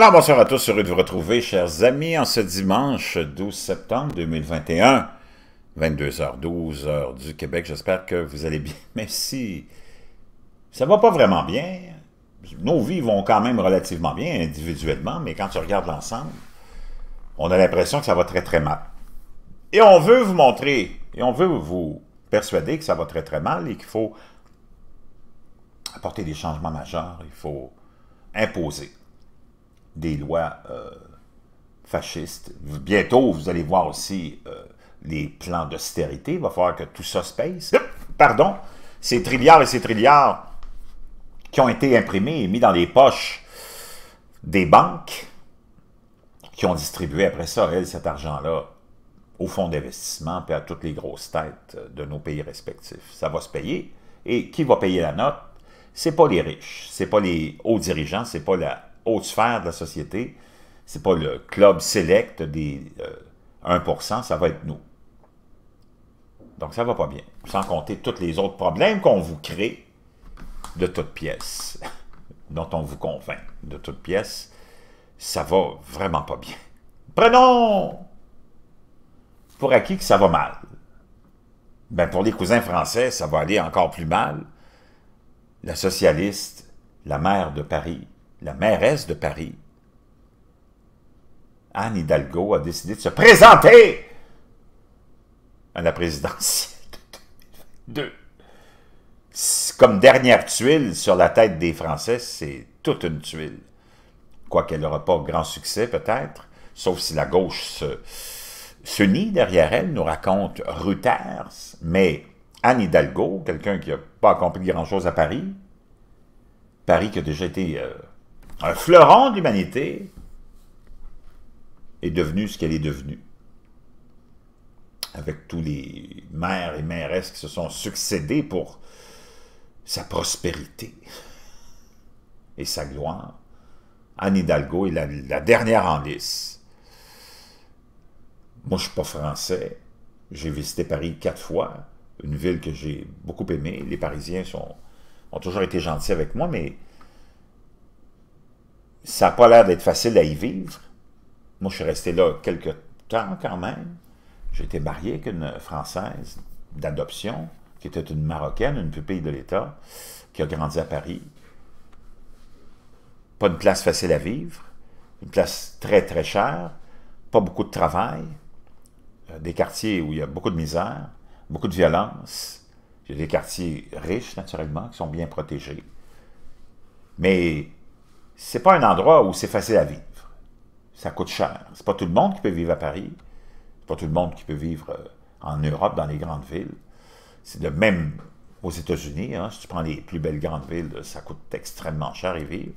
Alors, bonsoir à tous, heureux de vous retrouver, chers amis, en ce dimanche 12 septembre 2021, 22h12, heure du Québec. J'espère que vous allez bien, Mais si ça va pas vraiment bien. Nos vies vont quand même relativement bien individuellement, mais quand tu regardes l'ensemble, on a l'impression que ça va très très mal. Et on veut vous montrer, et on veut vous persuader que ça va très très mal et qu'il faut apporter des changements majeurs, il faut imposer des lois euh, fascistes. Bientôt, vous allez voir aussi euh, les plans d'austérité. Il va falloir que tout ça se paye. Pardon, ces trilliards et ces trilliards qui ont été imprimés et mis dans les poches des banques qui ont distribué après ça, elles, cet argent-là au fonds d'investissement et à toutes les grosses têtes euh, de nos pays respectifs. Ça va se payer. Et qui va payer la note? C'est pas les riches, c'est pas les hauts dirigeants, c'est pas la haute sphère de la société, c'est pas le club select des 1%, euh, ça va être nous. Donc ça va pas bien. Sans compter tous les autres problèmes qu'on vous crée de toutes pièces, dont on vous convainc de toutes pièces, ça va vraiment pas bien. Prenons pour acquis que ça va mal. Ben pour les cousins français, ça va aller encore plus mal. La socialiste, la maire de Paris, la mairesse de Paris, Anne Hidalgo, a décidé de se présenter à la présidentielle de Comme dernière tuile sur la tête des Français, c'est toute une tuile. Quoiqu'elle n'aura pas grand succès, peut-être, sauf si la gauche se nie derrière elle, nous raconte ruters mais Anne Hidalgo, quelqu'un qui n'a pas accompli grand-chose à Paris, Paris qui a déjà été euh, un fleuron de l'humanité, est devenu ce qu'elle est devenue. Avec tous les maires et mairesses qui se sont succédés pour sa prospérité et sa gloire. Anne Hidalgo est la, dernière en lice. Moi, je ne suis pas français. J'ai visité Paris quatre fois, une ville que j'ai beaucoup aimée. Les Parisiens sont, ont toujours été gentils avec moi, mais ça n'a pas l'air d'être facile à y vivre. Moi, je suis resté là quelques temps quand même. J'ai été marié avec une Française d'adoption, qui était une Marocaine, une pupille de l'État, qui a grandi à Paris. Pas une place facile à vivre, une place très, très chère, pas beaucoup de travail, euh, des quartiers où il y a beaucoup de misère, beaucoup de violence. Il y a des quartiers riches, naturellement, qui sont bien protégés. Mais c'est pas un endroit où c'est facile à vivre. Ça coûte cher. C'est pas tout le monde qui peut vivre à Paris. C'est pas tout le monde qui peut vivre euh, en Europe, dans les grandes villes. C'est de même aux États-Unis. Hein. si tu prends les plus belles grandes villes, euh, ça coûte extrêmement cher à vivre.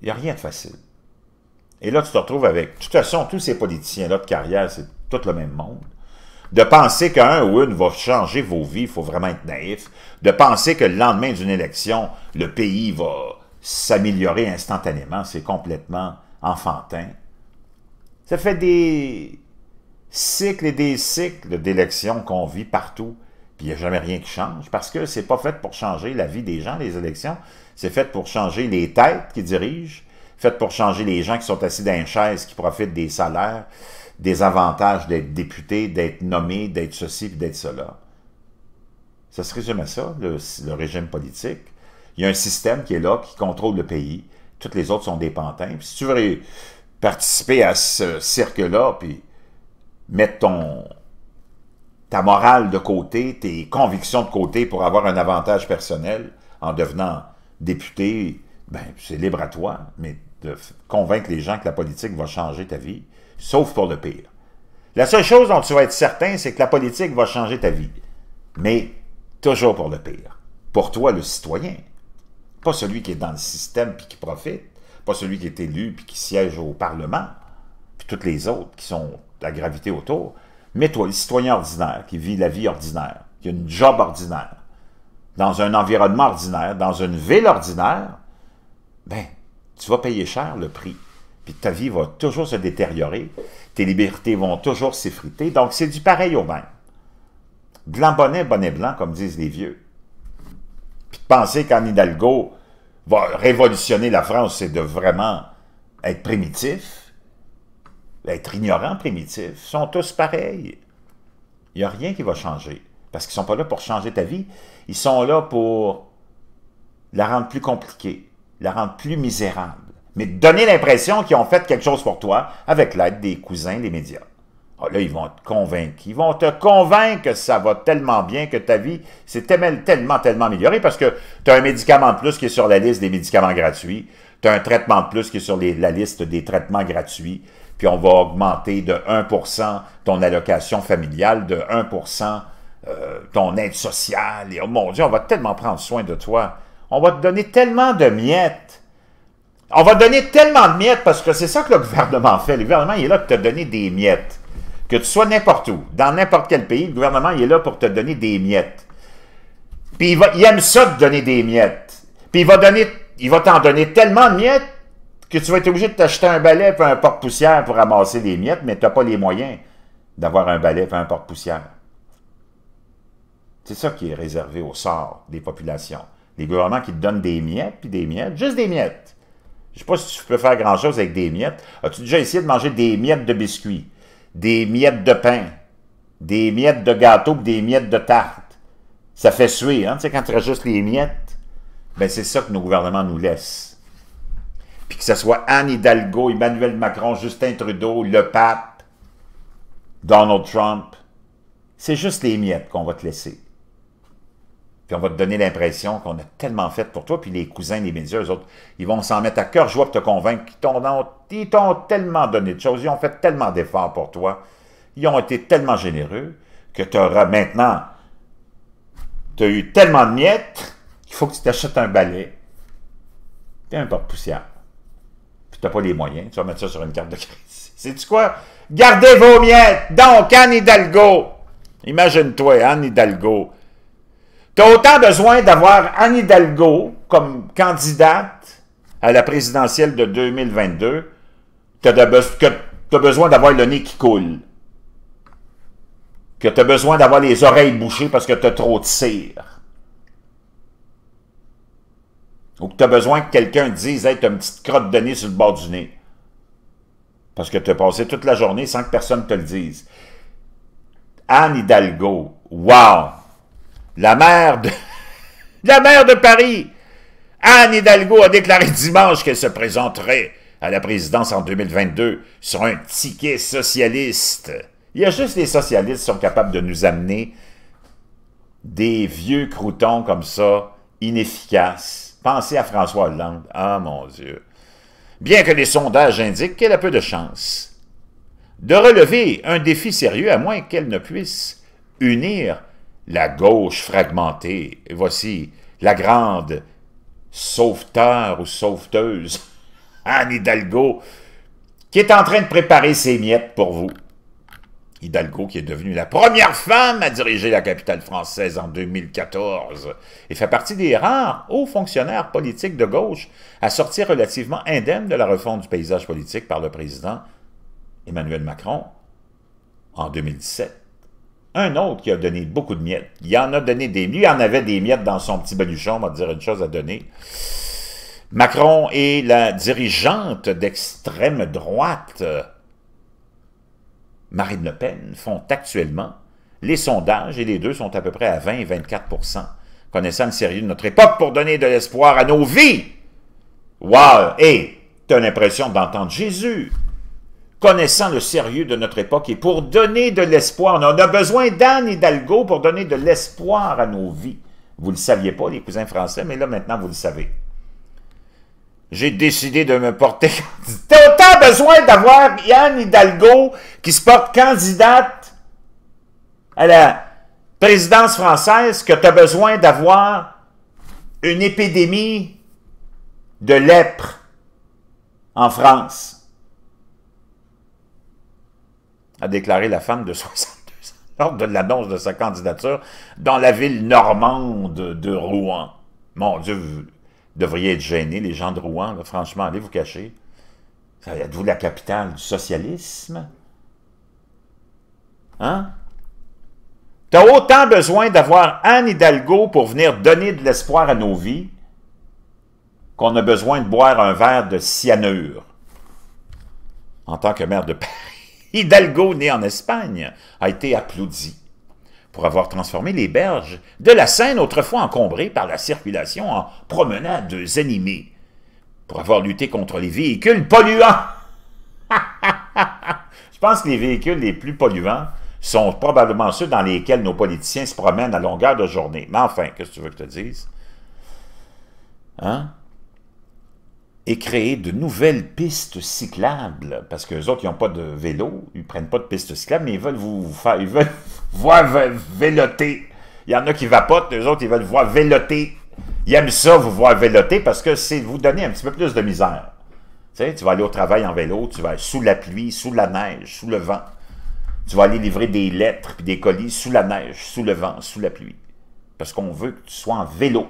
Il n'y a rien de facile. Et là, tu te retrouves avec, de toute façon, tous ces politiciens-là de carrière, c'est tout le même monde. De penser qu'un ou une va changer vos vies, il faut vraiment être naïf. De penser que le lendemain d'une élection, le pays va, s'améliorer instantanément, c'est complètement enfantin. Ça fait des cycles et des cycles d'élections qu'on vit partout, puis il n'y a jamais rien qui change, parce que c'est pas fait pour changer la vie des gens, les élections, c'est fait pour changer les têtes qui dirigent, fait pour changer les gens qui sont assis dans une chaise, qui profitent des salaires, des avantages d'être député, d'être nommé, d'être ceci, d'être cela. Ça se résume à ça, le régime politique. Il y a un système qui est là, qui contrôle le pays. Toutes les autres sont des pantins. si tu veux participer à ce cirque-là, puis mettre ton, ta morale de côté, tes convictions de côté pour avoir un avantage personnel en devenant député, ben, c'est libre à toi, mais de convaincre les gens que la politique va changer ta vie, sauf pour le pire. La seule chose dont tu vas être certain, c'est que la politique va changer ta vie, mais toujours pour le pire, pour toi le citoyen. Pas celui qui est dans le système puis qui profite, pas celui qui est élu puis qui siège au Parlement, puis toutes les autres qui sont la gravité autour, mais toi, le citoyen ordinaire qui vit la vie ordinaire, qui a une job ordinaire, dans un environnement ordinaire, dans une ville ordinaire, ben, tu vas payer cher le prix. Puis ta vie va toujours se détériorer, tes libertés vont toujours s'effriter, donc c'est du pareil au même. Blanc bonnet, bonnet blanc, comme disent les vieux. Puis de penser qu'en Hidalgo, va révolutionner la France, c'est de vraiment être primitif, être ignorant primitif. Ils sont tous pareils. Il n'y a rien qui va changer. Parce qu'ils ne sont pas là pour changer ta vie. Ils sont là pour la rendre plus compliquée, la rendre plus misérable. Mais donner l'impression qu'ils ont fait quelque chose pour toi avec l'aide des cousins, des médias. Ah, là, ils vont te convaincre. Ils vont te convaincre que ça va tellement bien, que ta vie s'est tellement, tellement améliorée parce que tu as un médicament de plus qui est sur la liste des médicaments gratuits. Tu as un traitement de plus qui est sur la liste des traitements gratuits. Puis on va augmenter de 1% ton allocation familiale, de 1% euh, ton aide sociale. Et oh mon Dieu, on va tellement prendre soin de toi. On va te donner tellement de miettes. On va te donner tellement de miettes parce que c'est ça que le gouvernement fait. Le gouvernement, il est là pour te donner des miettes. Que tu sois n'importe où, dans n'importe quel pays, le gouvernement est là pour te donner des miettes. Puis il, il aime ça de donner des miettes. Puis il va donner, il va t'en donner tellement de miettes que tu vas être obligé de t'acheter un balai et un porte-poussière pour ramasser les miettes, mais tu n'as pas les moyens d'avoir un balai et un porte-poussière. C'est ça qui est réservé au sort des populations. Les gouvernements qui te donnent des miettes, puis des miettes, juste des miettes. Je ne sais pas si tu peux faire grand-chose avec des miettes. As-tu déjà essayé de manger des miettes de biscuits? des miettes de pain, des miettes de gâteau des miettes de tarte. Ça fait suer, hein? Tu sais, quand tu juste les miettes, ben c'est ça que nos gouvernements nous laissent. Puis que ce soit Anne Hidalgo, Emmanuel Macron, Justin Trudeau, le pape, Donald Trump, c'est juste les miettes qu'on va te laisser on va te donner l'impression qu'on a tellement fait pour toi, puis les cousins, les médias, eux autres, ils vont s'en mettre à cœur joie pour te convaincre qu'ils t'ont tellement donné de choses, ils ont fait tellement d'efforts pour toi, ils ont été tellement généreux, que tu auras maintenant, tu as eu tellement de miettes, qu'il faut que tu t'achètes un balai, puis un porte-poussière. Puis tu n'as pas les moyens, tu vas mettre ça sur une carte de crise, C'est-tu quoi? Gardez vos miettes! Donc, Anne Hidalgo! Imagine-toi, Anne Hidalgo, T'as autant besoin d'avoir Anne Hidalgo comme candidate à la présidentielle de 2022 que tu as besoin d'avoir le nez qui coule. Que tu as besoin d'avoir les oreilles bouchées parce que t'as trop de cire. Ou que tu as besoin que quelqu'un te dise Hey, une petite crotte de nez sur le bord du nez. Parce que tu as passé toute la journée sans que personne te le dise. Anne Hidalgo, wow! La maire de... La mère de Paris, Anne Hidalgo, a déclaré dimanche qu'elle se présenterait à la présidence en 2022 sur un ticket socialiste. Il y a juste les socialistes qui sont capables de nous amener des vieux croutons comme ça, inefficaces. Pensez à François Hollande. Ah, mon Dieu. Bien que les sondages indiquent qu'elle a peu de chance de relever un défi sérieux à moins qu'elle ne puisse unir la gauche fragmentée. Et voici la grande sauveteur ou sauveteuse, Anne Hidalgo, qui est en train de préparer ses miettes pour vous. Hidalgo, qui est devenue la première femme à diriger la capitale française en 2014 et fait partie des rares hauts fonctionnaires politiques de gauche à sortir relativement indemne de la refonte du paysage politique par le président Emmanuel Macron en 2017 un autre qui a donné beaucoup de miettes. Il en a donné des... Lui, il en avait des miettes dans son petit baluchon, on va dire une chose à donner. Macron et la dirigeante d'extrême droite. Marine Le Pen font actuellement les sondages, et les deux sont à peu près à 20-24 connaissant le sérieux de notre époque pour donner de l'espoir à nos vies. Wow! Et hey, t'as l'impression d'entendre Jésus connaissant le sérieux de notre époque et pour donner de l'espoir. On a besoin d'Anne Hidalgo pour donner de l'espoir à nos vies. Vous ne le saviez pas, les cousins français, mais là, maintenant, vous le savez. J'ai décidé de me porter T'as autant besoin d'avoir Anne Hidalgo qui se porte candidate à la présidence française que tu as besoin d'avoir une épidémie de lèpre en France. a déclaré la femme de 62 ans lors de l'annonce de sa candidature dans la ville normande de Rouen. Mon Dieu, vous devriez être gêné, les gens de Rouen, franchement, allez vous cacher. Êtes-vous la capitale du socialisme? Hein? T'as autant besoin d'avoir Anne Hidalgo pour venir donner de l'espoir à nos vies qu'on a besoin de boire un verre de cyanure en tant que maire de Paris. Hidalgo, né en Espagne, a été applaudi pour avoir transformé les berges de la Seine autrefois encombrées par la circulation en promenades animées, pour avoir lutté contre les véhicules polluants. Je pense que les véhicules les plus polluants sont probablement ceux dans lesquels nos politiciens se promènent à longueur de journée. Mais enfin, qu'est-ce que tu veux que je te dise? Hein? et créer de nouvelles pistes cyclables, parce que les autres, ils n'ont pas de vélo, ils prennent pas de pistes cyclables, mais ils veulent vous faire, ils veulent voir véloter. Il y en a qui pas, les autres, ils veulent voir véloter. Ils aiment ça, vous voir véloter, parce que c'est vous donner un petit peu plus de misère. Tu sais, tu vas aller au travail en vélo, tu vas sous la pluie, sous la neige, sous le vent. Tu vas aller livrer des lettres puis des colis sous la neige, sous le vent, sous la pluie. Parce qu'on veut que tu sois en vélo.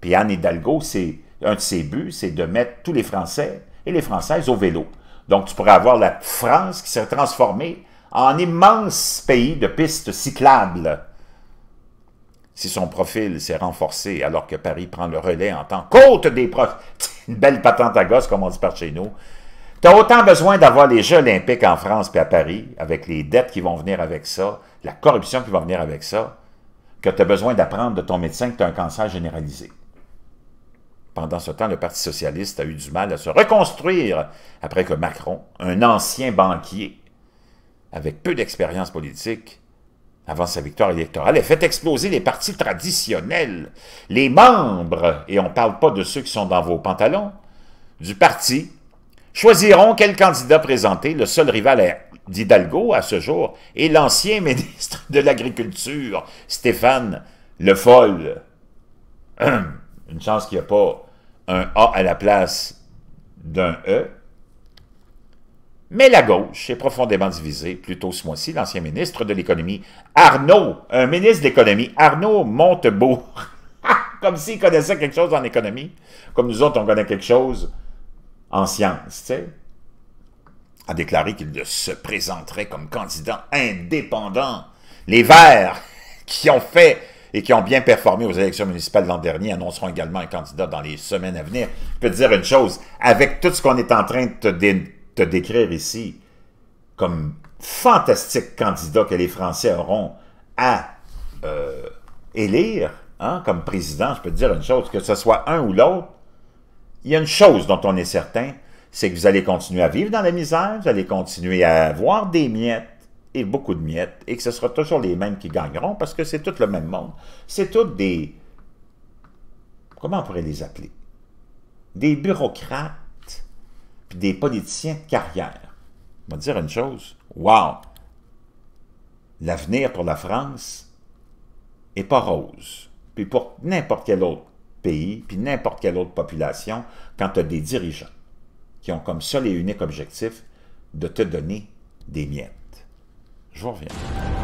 Puis Anne Hidalgo, c'est un de ses buts, c'est de mettre tous les Français et les Françaises au vélo. Donc, tu pourrais avoir la France qui serait transformée en immense pays de pistes cyclables. Si son profil s'est renforcé alors que Paris prend le relais en tant qu'hôte des profs, une belle patente à gosse, comme on dit par chez nous, tu as autant besoin d'avoir les Jeux olympiques en France puis à Paris, avec les dettes qui vont venir avec ça, la corruption qui va venir avec ça, que tu as besoin d'apprendre de ton médecin que tu as un cancer généralisé. Pendant ce temps, le Parti socialiste a eu du mal à se reconstruire après que Macron, un ancien banquier, avec peu d'expérience politique, avant sa victoire électorale, ait fait exploser les partis traditionnels, les membres, et on ne parle pas de ceux qui sont dans vos pantalons, du parti, choisiront quel candidat présenter. Le seul rival d'Hidalgo à ce jour est l'ancien ministre de l'Agriculture, Stéphane Le Foll. Hum une chance qu'il n'y a pas un A à la place d'un E. Mais la gauche est profondément divisée. plutôt ce mois-ci, l'ancien ministre de l'économie, Arnaud, un ministre de l'économie, Arnaud Montebourg, comme s'il connaissait quelque chose en économie, comme nous autres, on connaît quelque chose en sciences, tu sais, a déclaré qu'il se présenterait comme candidat indépendant. Les Verts qui ont fait et qui ont bien performé aux élections municipales l'an dernier annonceront également un candidat dans les semaines à venir. Je peux te dire une chose, avec tout ce qu'on est en train de te, décrire ici, comme fantastique candidat que les Français auront à euh, élire hein, comme président, je peux te dire une chose, que ce soit un ou l'autre, il y a une chose dont on est certain, c'est que vous allez continuer à vivre dans la misère, vous allez continuer à avoir des miettes, et beaucoup de miettes, et que ce sera toujours les mêmes qui gagneront, parce que c'est tout le même monde. C'est tout des... Comment on pourrait les appeler? Des bureaucrates, puis des politiciens de carrière. On va dire une chose, wow! L'avenir pour la France n'est pas rose. Puis pour n'importe quel autre pays, puis n'importe quelle autre population, quand tu as des dirigeants qui ont comme seul et unique objectif de te donner des miettes. Je vous reviens.